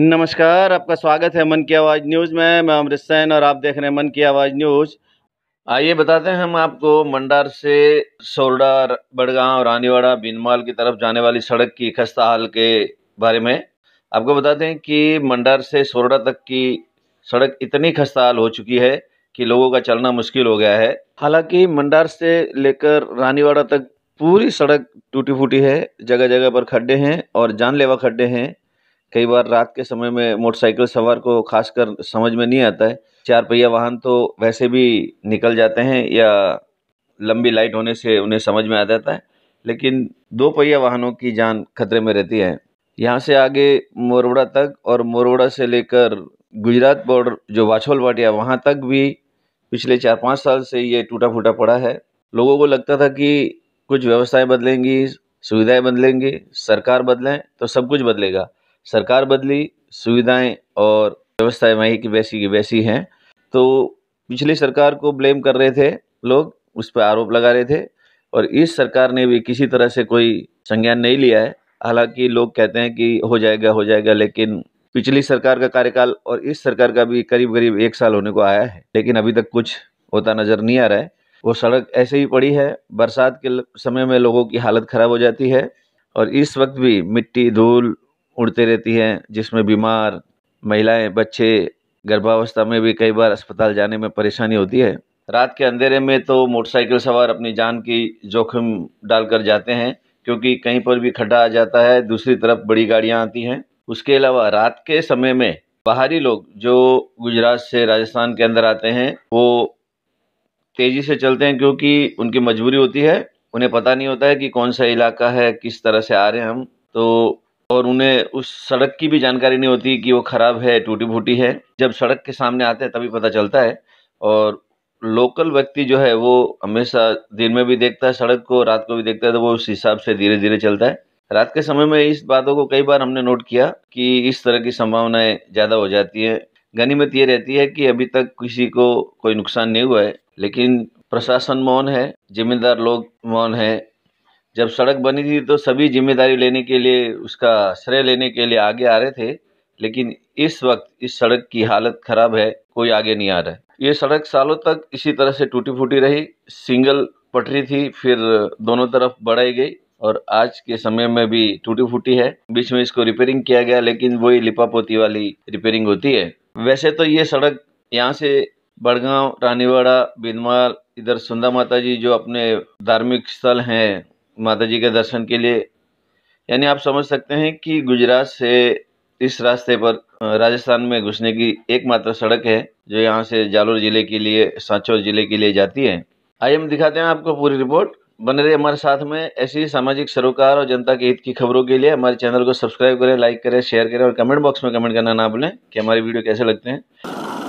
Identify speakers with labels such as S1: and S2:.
S1: नमस्कार आपका स्वागत है मन की आवाज़ न्यूज़ में मैं अमृत सैन और आप देख रहे हैं मन की आवाज़ न्यूज़ आइए बताते हैं हम आपको मंडार से सोरडा बड़गांव रानीवाड़ा बिनमाल की तरफ जाने वाली सड़क की खस्ता हाल के बारे में आपको बताते हैं कि मंडार से सोरडा तक की सड़क इतनी खस्ता हाल हो चुकी है कि लोगों का चलना मुश्किल हो गया है हालांकि मंडार से लेकर रानीवाड़ा तक पूरी सड़क टूटी फूटी है जगह जगह पर खड्डे हैं और जानलेवा खड्डे हैं कई बार रात के समय में मोटरसाइकिल सवार को खासकर समझ में नहीं आता है चार पहिया वाहन तो वैसे भी निकल जाते हैं या लंबी लाइट होने से उन्हें समझ में आ जाता है लेकिन दो पहिया वाहनों की जान खतरे में रहती है यहाँ से आगे मोरवड़ा तक और मोरवड़ा से लेकर गुजरात बॉर्डर जो वाछोल वाटिया वहाँ तक भी पिछले चार पाँच साल से ये टूटा फूटा पड़ा है लोगों को लगता था कि कुछ व्यवस्थाएं बदलेंगी सुविधाएं बदलेंगी सरकार बदलें तो सब कुछ बदलेगा सरकार बदली सुविधाएं और व्यवस्थाएं वही की वैसी की वैसी हैं तो पिछली सरकार को ब्लेम कर रहे थे लोग उस पर आरोप लगा रहे थे और इस सरकार ने भी किसी तरह से कोई संज्ञान नहीं लिया है हालांकि लोग कहते हैं कि हो जाएगा हो जाएगा लेकिन पिछली सरकार का कार्यकाल और इस सरकार का भी करीब करीब एक साल होने को आया है लेकिन अभी तक कुछ होता नज़र नहीं आ रहा है वो सड़क ऐसे ही पड़ी है बरसात के समय में लोगों की हालत ख़राब हो जाती है और इस वक्त भी मिट्टी धूल उड़ते रहती हैं जिसमें बीमार महिलाएँ बच्चे गर्भावस्था में भी कई बार अस्पताल जाने में परेशानी होती है रात के अंधेरे में तो मोटरसाइकिल सवार अपनी जान की जोखिम डालकर जाते हैं क्योंकि कहीं पर भी खड्डा आ जाता है दूसरी तरफ बड़ी गाड़ियाँ आती हैं उसके अलावा रात के समय में बाहरी लोग जो गुजरात से राजस्थान के अंदर आते हैं वो तेज़ी से चलते हैं क्योंकि उनकी मजबूरी होती है उन्हें पता नहीं होता है कि कौन सा इलाका है किस तरह से आ रहे हैं हम तो और उन्हें उस सड़क की भी जानकारी नहीं होती कि वो खराब है टूटी फूटी है जब सड़क के सामने आते हैं तभी पता चलता है और लोकल व्यक्ति जो है वो हमेशा दिन में भी देखता है सड़क को रात को भी देखता है तो वो उस हिसाब से धीरे धीरे चलता है रात के समय में इस बातों को कई बार हमने नोट किया कि इस तरह की संभावनाएं ज़्यादा हो जाती है गनीमत ये रहती है कि अभी तक किसी को कोई नुकसान नहीं हुआ है लेकिन प्रशासन मौन है जिम्मेदार लोग मौन है जब सड़क बनी थी तो सभी ज़िम्मेदारी लेने के लिए उसका श्रेय लेने के लिए आगे आ रहे थे लेकिन इस वक्त इस सड़क की हालत ख़राब है कोई आगे नहीं आ रहा है ये सड़क सालों तक इसी तरह से टूटी फूटी रही सिंगल पटरी थी फिर दोनों तरफ बढ़ाई गई और आज के समय में भी टूटी फूटी है बीच में इसको रिपेयरिंग किया गया लेकिन वही लिपापोती वाली रिपेयरिंग होती है वैसे तो ये सड़क यहाँ से बड़गांव रानीवाड़ा बिंदमाल इधर सुंदा माता जी जो अपने धार्मिक स्थल हैं माता जी के दर्शन के लिए यानी आप समझ सकते हैं कि गुजरात से इस रास्ते पर राजस्थान में घुसने की एकमात्र सड़क है जो यहाँ से जालोर ज़िले के लिए सांचौर ज़िले के लिए जाती है आइए हम दिखाते हैं आपको पूरी रिपोर्ट बने रहिए हमारे साथ में ऐसी सामाजिक सरोकार और जनता के हित की खबरों के लिए हमारे चैनल को सब्सक्राइब करें लाइक करें शेयर करें और कमेंट बॉक्स में कमेंट करना ना भूलें कि हमारी वीडियो कैसे लगते हैं